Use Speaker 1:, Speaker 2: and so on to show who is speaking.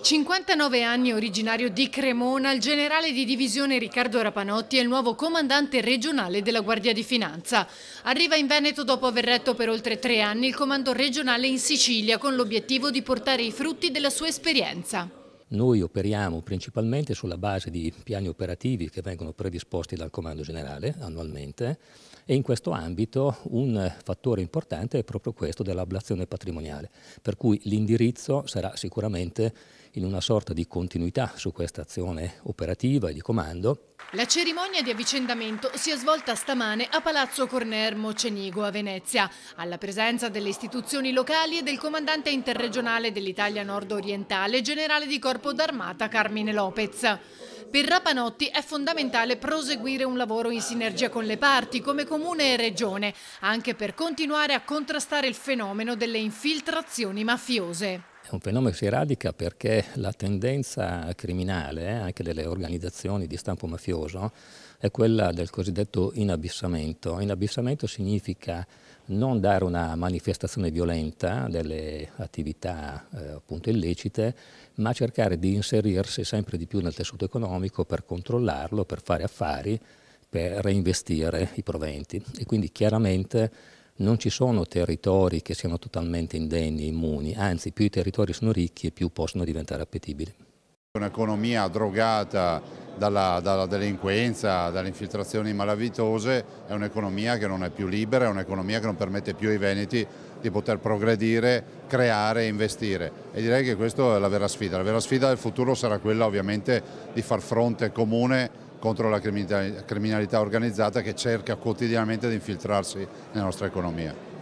Speaker 1: 59 anni, originario di Cremona, il generale di divisione Riccardo Rapanotti è il nuovo comandante regionale della Guardia di Finanza. Arriva in Veneto dopo aver retto per oltre tre anni il comando regionale in Sicilia con l'obiettivo di portare i frutti della sua esperienza.
Speaker 2: Noi operiamo principalmente sulla base di piani operativi che vengono predisposti dal Comando Generale annualmente e in questo ambito un fattore importante è proprio questo dell'ablazione patrimoniale, per cui l'indirizzo sarà sicuramente in una sorta di continuità su questa azione operativa e di comando.
Speaker 1: La cerimonia di avvicendamento si è svolta stamane a Palazzo Cornermo Cenigo a Venezia, alla presenza delle istituzioni locali e del comandante interregionale dell'Italia nord-orientale, generale di corpo d'armata Carmine Lopez. Per Rapanotti è fondamentale proseguire un lavoro in sinergia con le parti, come Comune e Regione, anche per continuare a contrastare il fenomeno delle infiltrazioni mafiose.
Speaker 2: È un fenomeno che si radica perché la tendenza criminale, eh, anche delle organizzazioni di stampo mafioso, è quella del cosiddetto inabissamento. Inabissamento significa non dare una manifestazione violenta delle attività eh, appunto illecite, ma cercare di inserirsi sempre di più nel tessuto economico per controllarlo, per fare affari, per reinvestire i proventi. E quindi chiaramente non ci sono territori che siano totalmente indenni, immuni, anzi più i territori sono ricchi e più possono diventare appetibili.
Speaker 3: Un'economia drogata dalla, dalla delinquenza, dalle infiltrazioni malavitose, è un'economia che non è più libera, è un'economia che non permette più ai veneti di poter progredire, creare, e investire e direi che questa è la vera sfida. La vera sfida del futuro sarà quella ovviamente di far fronte comune contro la criminalità organizzata che cerca quotidianamente di infiltrarsi nella nostra economia.